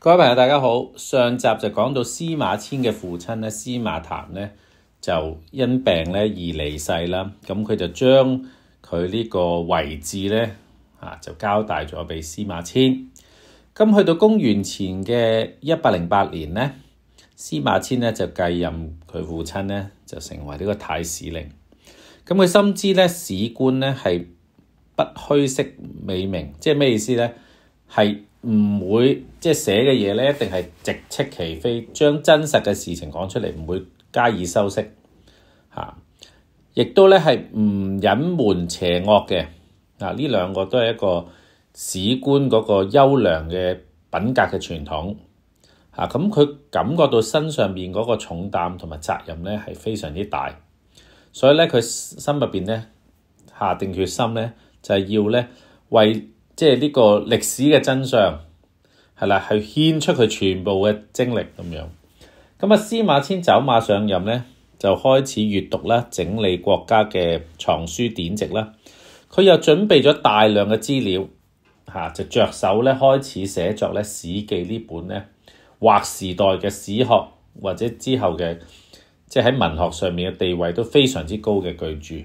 各位朋友，大家好。上集就讲到司马迁嘅父亲咧，司马谈咧就因病咧而离世啦。咁佢就将佢呢个位置咧啊，就交代咗俾司马迁。咁去到公元前嘅一百零八年咧，司马迁咧就继任佢父亲咧就成为呢个太史令。咁佢深知咧史官咧系不虚饰美名，即系咩意思咧？系唔會即係寫嘅嘢咧，一定係直斥其非，將真實嘅事情講出嚟，唔會加以修飾嚇。亦都咧係唔隱瞞邪惡嘅，啊呢兩個都係一個史官嗰個優良嘅品格嘅傳統嚇。咁佢感覺到身上邊嗰個重擔同埋責任咧係非常之大，所以咧佢心入邊咧下定決心咧就係要咧為即系呢个历史嘅真相，系啦，系献出佢全部嘅精力咁样。咁啊，司马迁走马上任咧，就开始阅读啦，整理国家嘅藏书典籍啦。佢又准备咗大量嘅资料，吓就着手咧开始写作咧《史记》呢本咧，划时代嘅史学或者之后嘅即系喺文学上面嘅地位都非常之高嘅巨著。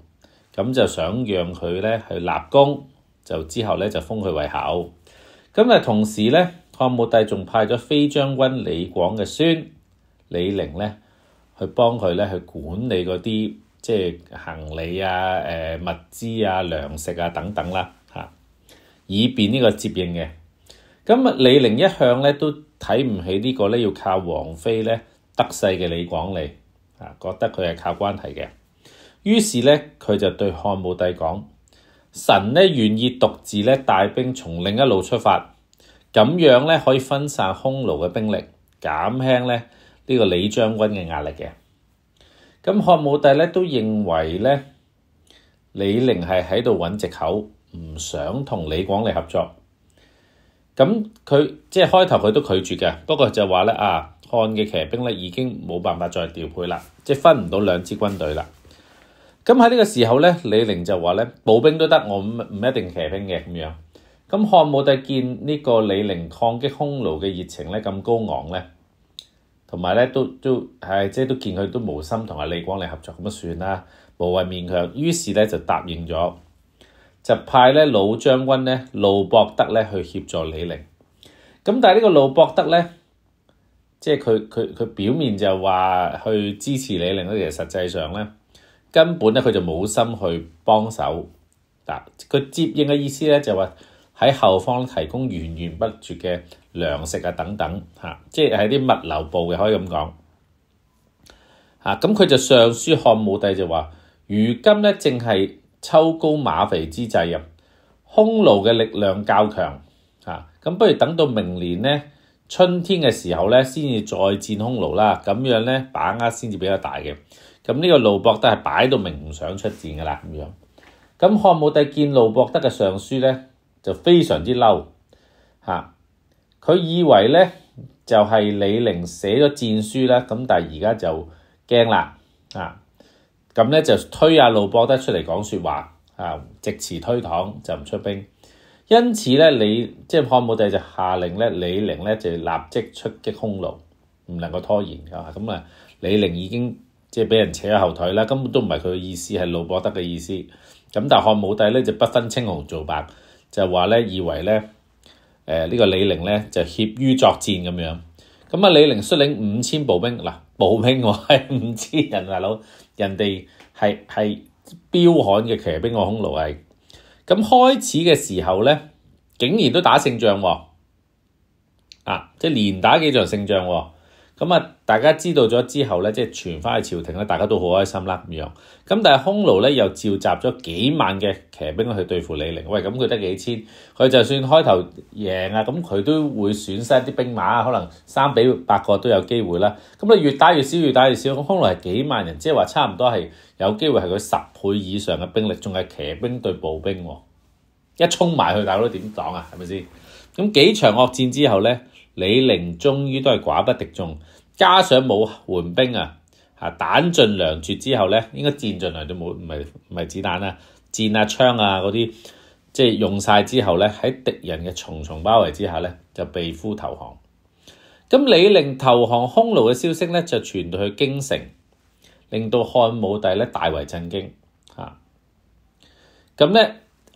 咁就想讓佢咧去立功，就之後咧就封佢為侯。咁但同時咧，漢武帝仲派咗飛將軍李廣嘅孫李陵咧去幫佢咧去管理嗰啲即係行李啊、誒物資啊、糧食啊等等啦嚇，以便呢個接應嘅。咁啊，李陵一向咧都睇唔起呢個咧要靠王妃咧得勢嘅李廣嚟，啊覺得佢係靠關係嘅。於是咧，佢就對漢武帝講：神咧願意獨自咧帶兵從另一路出發，咁樣咧可以分散匈奴嘅兵力，減輕咧呢個李將軍嘅壓力嘅。咁漢武帝咧都認為咧李陵係喺度揾藉口，唔想同李廣利合作。咁佢即係開頭佢都拒絕嘅，不過就話咧啊，漢嘅騎兵咧已經冇辦法再調配啦，即係分唔到兩支軍隊啦。咁喺呢个时候咧，李陵就话咧，步兵都得，我唔唔一定骑兵嘅咁样。咁汉武帝见呢个李陵抗击匈奴嘅热情咧咁高昂咧，同埋咧都都系即系都见佢都無心同阿李广嚟合作咁啊算啦，无谓勉强。于是咧就答应咗，就派咧老将军咧路博德咧去协助李陵。咁但系呢个路博德咧，即系佢佢佢表面就话去支持李陵，其实实际上咧。根本咧，佢就冇心去幫手嗱。佢接應嘅意思咧，就話喺後方提供源源不絕嘅糧食啊，等等嚇，即係喺啲物流部嘅可以咁講嚇。咁佢就上書漢武帝就話：，如今咧正係秋高馬肥之際啊，匈奴嘅力量較強嚇，咁不如等到明年咧。春天嘅時候咧，先至再戰匈奴啦，咁樣咧把握先至比較大嘅。咁呢個盧博德係擺到明唔想出戰噶啦咁樣。咁漢武帝見盧博德嘅上書咧，就非常之嬲嚇。佢以為咧就係李陵寫咗戰書啦，咁但係而家就驚啦啊。咁咧就推阿盧博德出嚟講説話啊，直詞推搪就唔出兵。因此咧，你即係漢武帝就下令咧，李陵咧就立即出擊匈奴，唔能夠拖延㗎咁啊，李陵已經即係俾人扯後腿啦，根本都唔係佢嘅意思，係魯博德嘅意思。咁但係漢武帝咧就不分青紅皂白，就話咧以為咧，誒呢個李陵咧就怯於作戰咁樣。咁啊，李陵率領五千步兵，嗱步兵我係五千人大佬，人哋係係彪悍嘅騎兵個匈奴係。咁開始嘅時候咧。竟然都打勝仗喎！啊，即係連打幾場勝仗喎！咁啊，大家知道咗之後咧，即係傳翻去朝廷咧，大家都好開心啦咁樣。咁但係空奴咧又召集咗幾萬嘅騎兵去對付李陵。喂，咁佢得幾千，佢就算開頭贏啊，咁佢都會損失啲兵馬可能三比八個都有機會啦。咁你越打越少，越打越少。咁空奴係幾萬人，即係話差唔多係有機會係佢十倍以上嘅兵力，仲係騎兵對步兵。一衝埋去，大佬點擋啊？係咪先咁幾場惡戰之後咧，李陵終於都係寡不敵眾，加上冇援兵啊，嚇彈盡糧絕之後咧，應該箭盡嚟都冇，唔係唔係子彈啊，箭啊、槍啊嗰啲即係用晒之後咧，喺敵人嘅重重包圍之下咧，就被俘投降。咁李陵投降匈奴嘅消息咧，就傳到去京城，令到漢武帝咧大為震驚嚇。咁咧？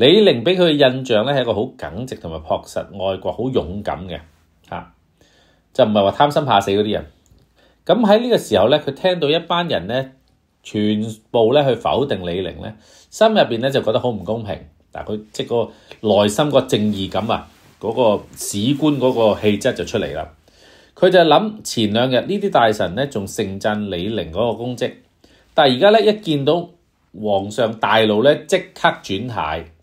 李寧俾佢嘅印象咧，係一個好耿直同埋樸實、愛國、好勇敢嘅嚇，就唔係話貪生怕死嗰啲人。咁喺呢個時候咧，佢聽到一班人咧全部咧去否定李寧咧，心入邊咧就覺得好唔公平。但佢即個內心個正義感啊，嗰個史官嗰個氣質就出嚟啦。佢就諗前兩日呢啲大臣咧仲盛讚李寧嗰個功績，但係而家咧一見到皇上大怒咧，即刻轉態。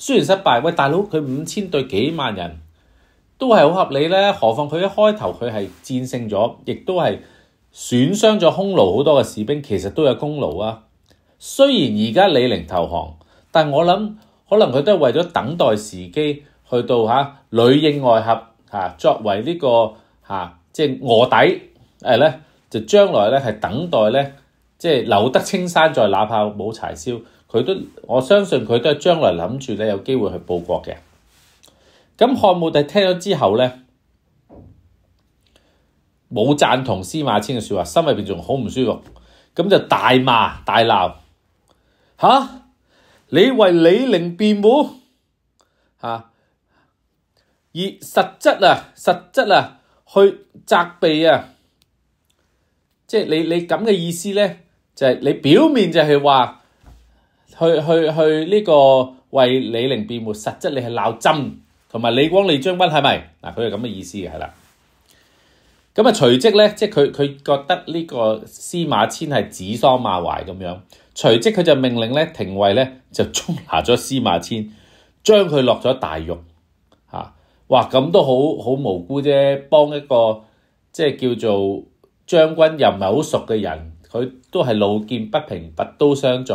雖然失敗，喂大佬佢五千對幾萬人，都係好合理咧。何況佢一開頭佢係戰勝咗，亦都係損傷咗匈奴好多嘅士兵，其實都有功勞啊。雖然而家李陵投降，但我諗可能佢都係為咗等待時機，去到嚇裏應外合嚇，作為呢個嚇即係卧底誒咧，就將來咧係等待咧，即係留得青山在，哪怕冇柴燒。佢都我相信佢都係將來諗住咧有機會去報國嘅。咁漢武帝聽咗之後咧，冇贊同司馬遷嘅説話，心入邊仲好唔舒服，咁就大罵大鬧嚇。你為李陵辯護嚇，以實質啊實質啊去責備啊，即係你你咁嘅意思咧，就係你表面就係話。去去去呢個為李陵辯護，實質你係鬧針同埋李光利將軍，係咪嗱？佢係咁嘅意思係啦。咁啊，隨即咧，即係佢佢覺得呢個司馬遷係指桑罵槐咁樣，隨即佢就命令咧廷尉咧，就捉拿咗司馬遷，將佢落咗大獄。嚇哇！咁都好好無辜啫，幫一個即係叫做將軍又唔係好熟嘅人，佢都係路見不平拔刀相助。